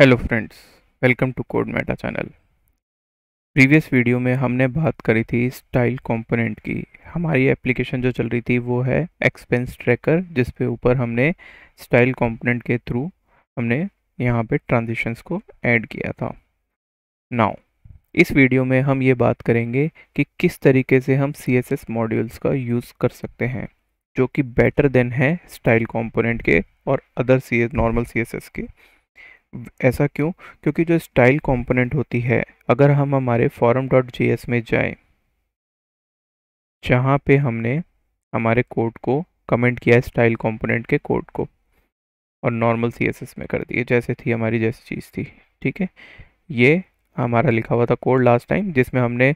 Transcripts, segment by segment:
Hello friends welcome to Code Meta channel previous video में हमने बात करी थी स्टाइल कंपोनेंट की हमारी एप्लीकेशन जो चल रही थी वो है एक्सपेंस ट्रैकर जिस पे ऊपर हमने स्टाइल कंपोनेंट के थ्रू हमने यहाँ पे ट्रांजिशंस को ऐड किया था नाउ इस वीडियो में हम ये बात करेंगे कि किस तरीके से हम सी मॉड्यूल्स का यूज़ कर सकते हैं जो कि बेटर देन है स्टाइल कॉम्पोनेंट के और अदर सी नॉर्मल सी के ऐसा क्यों क्योंकि जो स्टाइल कंपोनेंट होती है अगर हम हमारे फॉरम डॉट जी में जाएं जहाँ पे हमने हमारे कोड को कमेंट किया है स्टाइल कंपोनेंट के कोड को और नॉर्मल सी एस एस में कर दिए जैसे थी हमारी जैसी चीज़ थी ठीक है ये हमारा लिखा हुआ था कोड लास्ट टाइम जिसमें हमने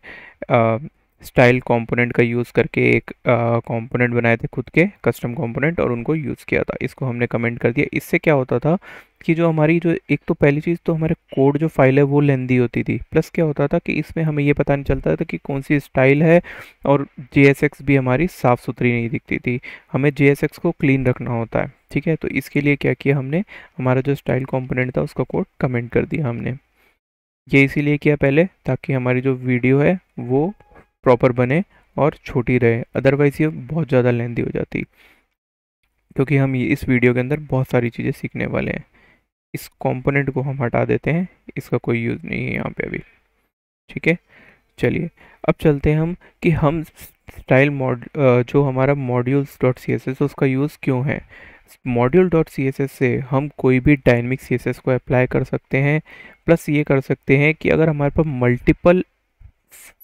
स्टाइल कंपोनेंट का यूज़ करके एक कंपोनेंट बनाए थे खुद के कस्टम कंपोनेंट और उनको यूज़ किया था इसको हमने कमेंट कर दिया इससे क्या होता था कि जो हमारी जो एक तो पहली चीज़ तो हमारे कोड जो फाइल है वो लेंदी होती थी प्लस क्या होता था कि इसमें हमें ये पता नहीं चलता था कि कौन सी स्टाइल है और जे भी हमारी साफ़ सुथरी नहीं दिखती थी हमें जे को क्लीन रखना होता है ठीक है तो इसके लिए क्या किया हमने हमारा जो स्टाइल कॉम्पोनेंट था उसका कोड कमेंट कर दिया हमने ये इसीलिए किया पहले ताकि हमारी जो वीडियो है वो प्रॉपर बने और छोटी रहे अदरवाइज़ ये बहुत ज़्यादा लेंदी हो जाती क्योंकि हम ये इस वीडियो के अंदर बहुत सारी चीज़ें सीखने वाले हैं इस कंपोनेंट को हम हटा देते हैं इसका कोई यूज़ नहीं है यहाँ पे अभी ठीक है चलिए अब चलते हैं हम कि हम स्टाइल मॉड जो हमारा modules dot C S S उसका यूज़ क्यों है module dot C S S से हम कोई भी डायनमिक सी एस एस को अप्लाई कर सकते हैं प्लस ये कर सकते हैं कि अगर हमारे पास मल्टीपल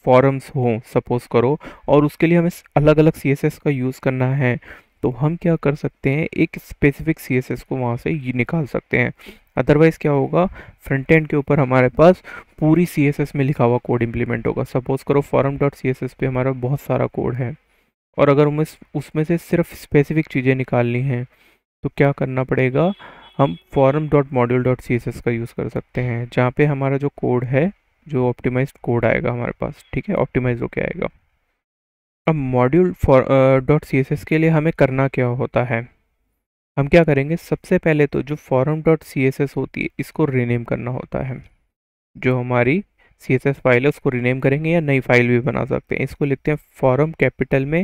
फॉरम्स हों सपोज़ करो और उसके लिए हमें अलग अलग सी का यूज़ करना है तो हम क्या कर सकते हैं एक स्पेसिफिक सी को वहाँ से निकाल सकते हैं अदरवाइज़ क्या होगा फ्रंट एंड के ऊपर हमारे पास पूरी सी में लिखा हुआ कोड इम्प्लीमेंट होगा सपोज़ करो फॉरम डॉट सी पे हमारा बहुत सारा कोड है और अगर हमें उसमें से सिर्फ स्पेसिफिक चीज़ें निकालनी हैं तो क्या करना पड़ेगा हम form dot module dot C का यूज़ कर सकते हैं जहाँ पे हमारा जो कोड है जो ऑप्टिमाइज कोड आएगा हमारे पास ठीक है ऑप्टिमाइज होके आएगा अब module for dot C S S के लिए हमें करना क्या होता है हम क्या करेंगे सबसे पहले तो जो form dot C S S होती है इसको रीनेम करना होता है जो हमारी सी एस एस फाइल है उसको रीनेम करेंगे या नई फाइल भी बना सकते हैं इसको लिखते हैं फॉरम कैपिटल में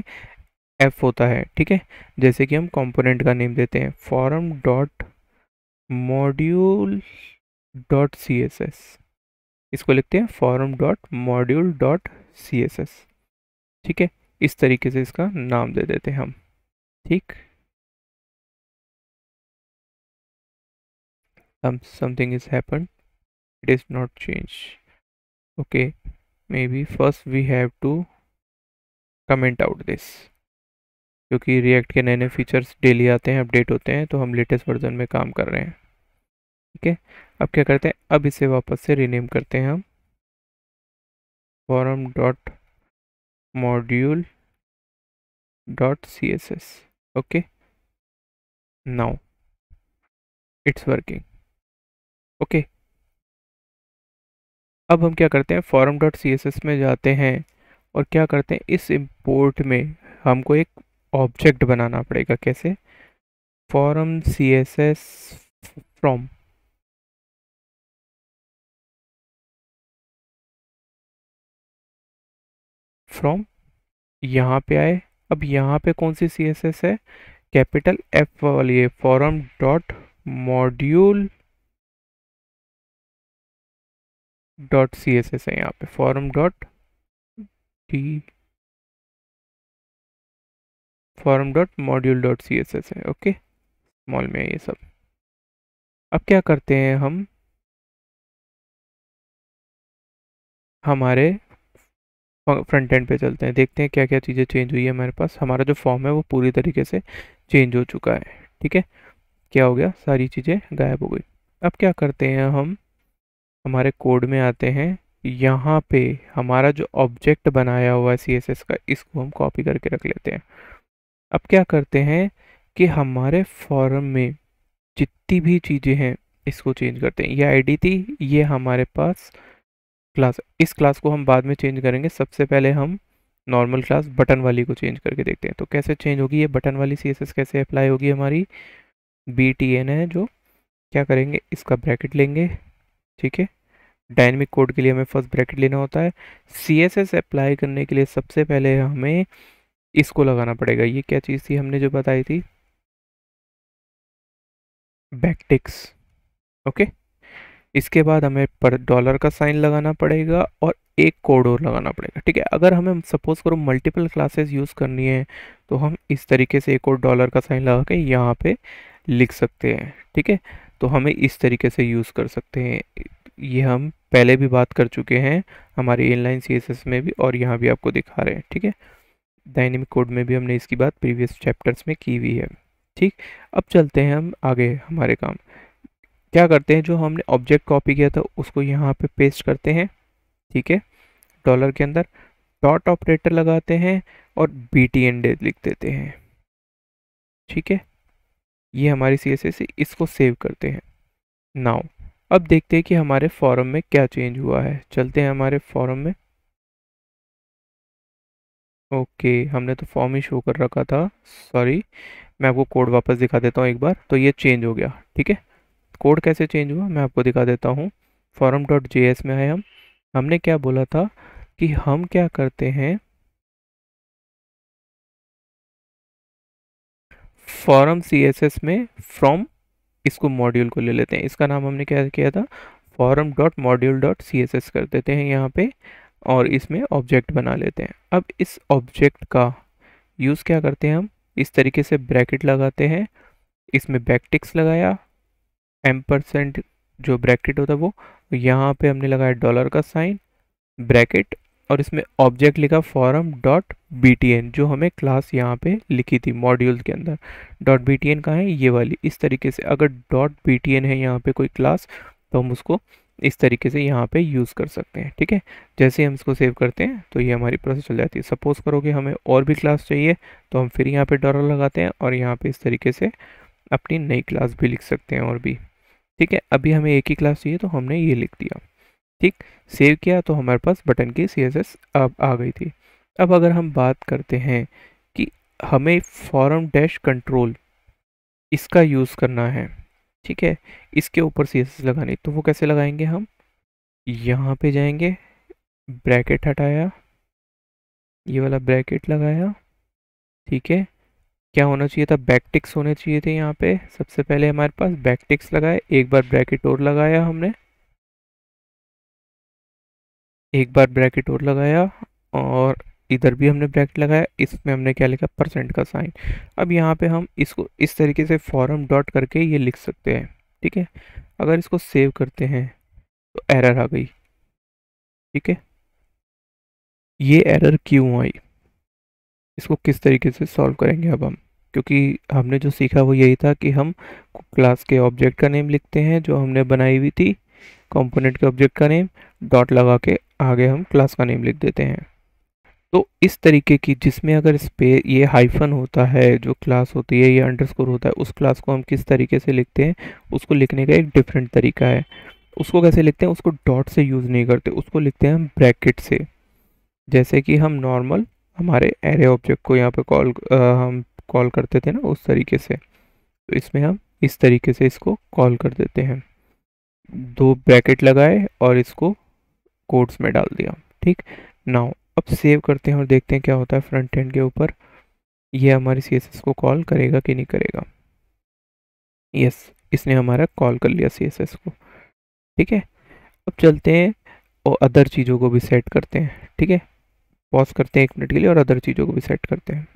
एफ होता है ठीक है जैसे कि हम कंपोनेंट का नेम देते हैं form dot module dot C S S इसको लिखते हैं form dot module dot C S S ठीक है इस तरीके से इसका नाम दे देते हैं हम ठीक something is happen it is not change okay may be first we have to comment out this क्योंकि रिएक्ट के नए नए फीचर्स डेली आते हैं अपडेट होते हैं तो हम लेटेस्ट वर्जन में काम कर रहे हैं ठीक है अब क्या करते हैं अब इसे वापस से रीनेम करते हैं हम form dot module dot C S S okay now it's working okay अब हम क्या करते हैं form dot C S S में जाते हैं और क्या करते हैं इस इम्पोर्ट में हमको एक ऑब्जेक्ट बनाना पड़ेगा कैसे form C S S from from यहाँ पे आए अब यहाँ पे कौन सी सी एस एस है कैपिटल एफ वाली है form dot module dot C S S है यहाँ पे form dot T form dot module dot C S S है ओके मॉल में ये सब अब क्या करते हैं हम हमारे फ्रंट एंड पे चलते हैं देखते हैं क्या क्या चीज़ें चेंज हुई है हमारे पास हमारा जो फॉर्म है वो पूरी तरीके से चेंज हो चुका है ठीक है क्या हो गया सारी चीज़ें गायब हो गई अब क्या करते हैं हम हमारे कोड में आते हैं यहाँ पे हमारा जो ऑब्जेक्ट बनाया हुआ है सी का इसको हम कॉपी करके रख लेते हैं अब क्या करते हैं कि हमारे फॉर्म में जितनी भी चीज़ें हैं इसको चेंज करते हैं ये आईडी थी ये हमारे पास क्लास इस क्लास को हम बाद में चेंज करेंगे सबसे पहले हम नॉर्मल क्लास बटन वाली को चेंज करके देखते हैं तो कैसे चेंज होगी ये बटन वाली सी कैसे अप्लाई होगी हमारी बी टी एन है जो क्या करेंगे इसका ब्रैकेट लेंगे ठीक है डायनेमिक कोड के लिए हमें फर्स्ट ब्रैकेट लेना होता है सी एस एस अप्लाई करने के लिए सबसे पहले हमें इसको लगाना पड़ेगा ये क्या चीज़ थी हमने जो बताई थी बैकटिक्स ओके okay? इसके बाद हमें पर डॉलर का साइन लगाना पड़ेगा और एक कोड और लगाना पड़ेगा ठीक है अगर हमें सपोज करो मल्टीपल क्लासेस यूज़ करनी है तो हम इस तरीके से एक और डॉलर का साइन लगा के यहाँ पे लिख सकते हैं ठीक है तो हमें इस तरीके से यूज़ कर सकते हैं ये हम पहले भी बात कर चुके हैं हमारे इनलाइन एस में भी और यहाँ भी आपको दिखा रहे हैं ठीक है डायनेमिक कोड में भी हमने इसकी बात प्रीवियस चैप्टर्स में की हुई है ठीक अब चलते हैं हम आगे हमारे काम क्या करते हैं जो हमने ऑब्जेक्ट कॉपी किया था उसको यहाँ पे पेस्ट करते हैं ठीक है डॉलर के अंदर डॉट ऑपरेटर लगाते हैं और बी टी एन डे लिख देते हैं ठीक है ये हमारी सी एस एस इसको सेव करते हैं नाउ अब देखते हैं कि हमारे फॉरम में क्या चेंज हुआ है चलते हैं हमारे फॉरम में ओके okay, हमने तो फॉर्म ही शो कर रखा था सॉरी मैं आपको कोड वापस दिखा देता हूँ एक बार तो ये चेंज हो गया ठीक है कोड कैसे चेंज हुआ मैं आपको दिखा देता हूँ फॉरम डॉट जे एस में आए हम हमने क्या बोला था कि हम क्या करते हैं फॉरम सी एस एस में फ्रॉम इसको मॉड्यूल को ले लेते हैं इसका नाम हमने क्या किया था form dot module dot C S S कर देते हैं यहाँ पे और इसमें ऑब्जेक्ट बना लेते हैं अब इस ऑब्जेक्ट का यूज़ क्या करते हैं हम इस तरीके से ब्रैकेट लगाते हैं इसमें बैकटिक्स लगाया एम परसेंट जो ब्रैकेट होता है वो यहाँ पे हमने लगाया डॉलर का साइन ब्रैकेट और इसमें ऑब्जेक्ट लिखा फॉरम डॉट बी जो हमें क्लास यहाँ पे लिखी थी मॉड्यूल के अंदर डॉट बी टी का है ये वाली इस तरीके से अगर डॉट बी है यहाँ पे कोई क्लास तो हम उसको इस तरीके से यहाँ पे यूज़ कर सकते हैं ठीक है जैसे हम इसको सेव करते हैं तो ये हमारी प्रोसेस चल जाती है सपोज़ करो कि हमें और भी क्लास चाहिए तो हम फिर यहाँ पे डॉलर लगाते हैं और यहाँ पे इस तरीके से अपनी नई क्लास भी लिख सकते हैं और भी ठीक है अभी हमें एक ही क्लास चाहिए तो हमने ये लिख दिया ठीक सेव किया तो हमारे पास बटन की सी अब आ गई थी अब अगर हम बात करते हैं कि हमें फॉरम डैश कंट्रोल इसका यूज़ करना है ठीक है इसके ऊपर सी लगानी तो वो कैसे लगाएंगे हम यहाँ पे जाएंगे ब्रैकेट हटाया ये वाला ब्रैकेट लगाया ठीक है क्या होना चाहिए था बैकटिक्स होने चाहिए थे यहाँ पे सबसे पहले हमारे पास बैकटिक्स लगाए एक बार ब्रैकेट और लगाया हमने एक बार ब्रैकेट और लगाया और इधर भी हमने ब्रैकेट लगाया इसमें हमने क्या लिखा परसेंट का साइन अब यहाँ पे हम इसको इस तरीके से फॉरम डॉट करके ये लिख सकते हैं ठीक है अगर इसको सेव करते हैं तो एरर आ गई ठीक है ये एरर क्यों आई इसको किस तरीके से सॉल्व करेंगे अब हम क्योंकि हमने जो सीखा वो यही था कि हम क्लास के ऑब्जेक्ट का नेम लिखते हैं जो हमने बनाई हुई थी कंपोनेंट के ऑब्जेक्ट का नेम डॉट लगा के आगे हम क्लास का नेम लिख देते हैं तो इस तरीके की जिसमें अगर स्पे ये हाइफन होता है जो क्लास होती है या अंडरस्कोर होता है उस क्लास को हम किस तरीके से लिखते हैं उसको लिखने का एक डिफरेंट तरीका है उसको कैसे लिखते हैं उसको डॉट से यूज़ नहीं करते उसको लिखते हैं हम ब्रैकेट से जैसे कि हम नॉर्मल हमारे एरे ऑब्जेक्ट को यहाँ पे कॉल हम कॉल करते थे ना उस तरीके से तो इसमें हम इस तरीके से इसको कॉल कर देते हैं दो ब्रैकेट लगाए और इसको कोड्स में डाल दिया ठीक नाउ अब सेव करते हैं और देखते हैं क्या होता है फ्रंट एंड के ऊपर ये हमारे सी को कॉल करेगा कि नहीं करेगा यस इसने हमारा कॉल कर लिया सी को ठीक है अब चलते हैं और अदर चीज़ों को भी सेट करते हैं ठीक है पॉज करते हैं एक मिनट के लिए और अदर चीज़ों को भी सेट करते हैं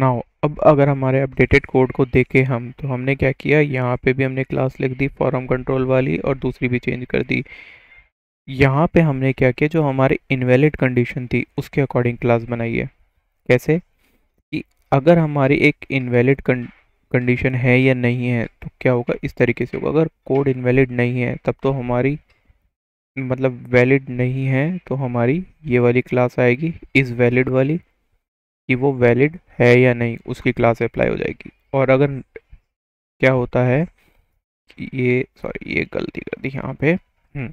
नाउ अब अगर हमारे अपडेटेड कोड को देखें हम तो हमने क्या किया यहाँ पे भी हमने क्लास लिख दी फॉर्म कंट्रोल वाली और दूसरी भी चेंज कर दी यहाँ पे हमने क्या किया जो हमारे इनवैलिड कंडीशन थी उसके अकॉर्डिंग क्लास बनाई है कैसे कि अगर हमारी एक इनवैलिड कंडीशन है या नहीं है तो क्या होगा इस तरीके से होगा अगर कोड इनवैलिड नहीं है तब तो हमारी मतलब वैलिड नहीं है तो हमारी ये वाली क्लास आएगी इस वैलिड वाली कि वो वैलिड है या नहीं उसकी क्लास अप्लाई हो जाएगी और अगर क्या होता है ये सॉरी ये गलती कर दी यहाँ पे हम्म,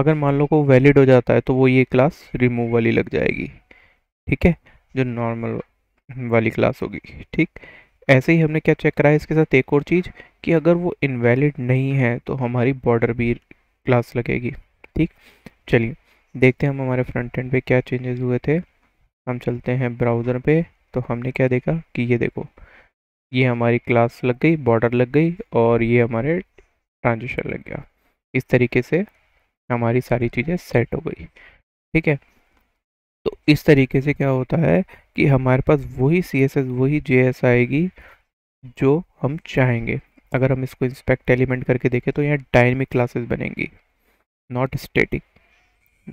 अगर मान लो को वैलिड हो जाता है तो वो ये क्लास रिमूव वाली लग जाएगी ठीक है जो नॉर्मल वाली क्लास होगी ठीक ऐसे ही हमने क्या चेक कराया इसके साथ एक और चीज़ कि अगर वो इनवैलिड नहीं है तो हमारी बॉर्डर भी क्लास लगेगी ठीक चलिए देखते हैं हम हमारे फ्रंट एंड पे क्या चेंजेस हुए थे हम चलते हैं ब्राउज़र पे तो हमने क्या देखा कि ये देखो ये हमारी क्लास लग गई बॉर्डर लग गई और ये हमारे ट्रांजिशन लग गया इस तरीके से हमारी सारी चीज़ें सेट हो गई ठीक है तो इस तरीके से क्या होता है कि हमारे पास वही सी एस एस वही जे एस आएगी जो हम चाहेंगे अगर हम इसको इंस्पेक्ट एलिमेंट करके देखें तो यहाँ डायनमिक क्लासेस बनेंगी नॉट स्टैटिक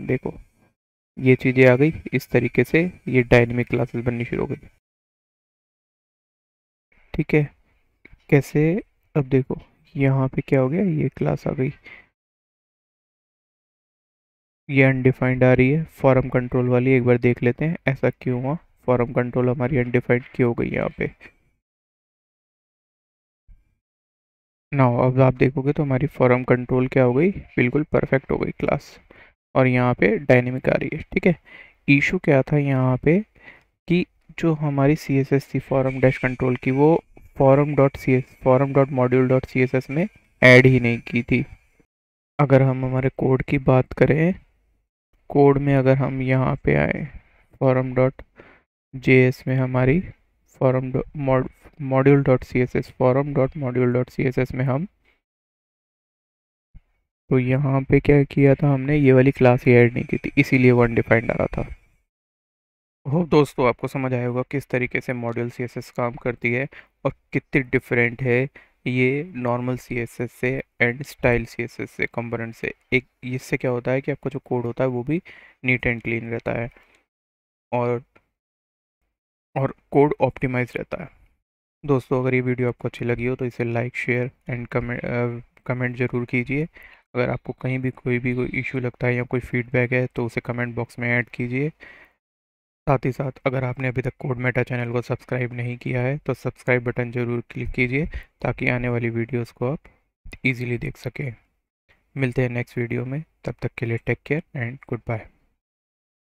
देखो ये चीज़ें आ गई इस तरीके से ये डायनेमिक क्लासेस बननी शुरू हो गई ठीक है कैसे अब देखो यहाँ पे क्या हो गया ये क्लास आ गई ये अनडिफाइंड आ रही है फॉरम कंट्रोल वाली एक बार देख लेते हैं ऐसा क्यों हुआ फॉरम कंट्रोल हमारी अनडिफाइंड क्यों हो गई यहाँ पे नाउ अब आप देखोगे तो हमारी फॉरम कंट्रोल क्या हो गई बिल्कुल परफेक्ट हो गई क्लास और यहाँ पे डायनेमिक आ रही है ठीक है इशू क्या था यहाँ पे कि जो हमारी सी एस एस थी फॉरम डैश कंट्रोल की वो form dot C S form dot module dot C S S में ऐड ही नहीं की थी अगर हम हमारे कोड की बात करें कोड में अगर हम यहाँ पे आए फॉरम डॉट जे एस में हमारी form module dot C S S form dot module dot C S S में हम तो यहाँ पे क्या किया था हमने ये वाली क्लास ही ऐड नहीं की थी इसीलिए वन डिफाइन डाला था हो दोस्तों आपको समझ आया होगा किस तरीके से मॉड्यूल सी एस एस काम करती है और कितनी डिफरेंट है ये नॉर्मल सी एस एस से and style C S S से कंपोनेंट से एक इससे क्या होता है कि आपका जो कोड होता है वो भी नीट एंड क्लीन रहता है और और कोड ऑप्टिमाइज रहता है दोस्तों अगर ये वीडियो आपको अच्छी लगी हो तो इसे like share and comment comment ज़रूर कीजिए अगर आपको कहीं भी कोई भी कोई इशू लगता है या कोई फीडबैक है तो उसे कमेंट बॉक्स में ऐड कीजिए साथ ही साथ अगर आपने अभी तक कोड मेटा चैनल को सब्सक्राइब नहीं किया है तो सब्सक्राइब बटन ज़रूर क्लिक कीजिए ताकि आने वाली वीडियोस को आप इजीली देख सकें मिलते हैं नेक्स्ट वीडियो में तब तक के लिए take care and good bye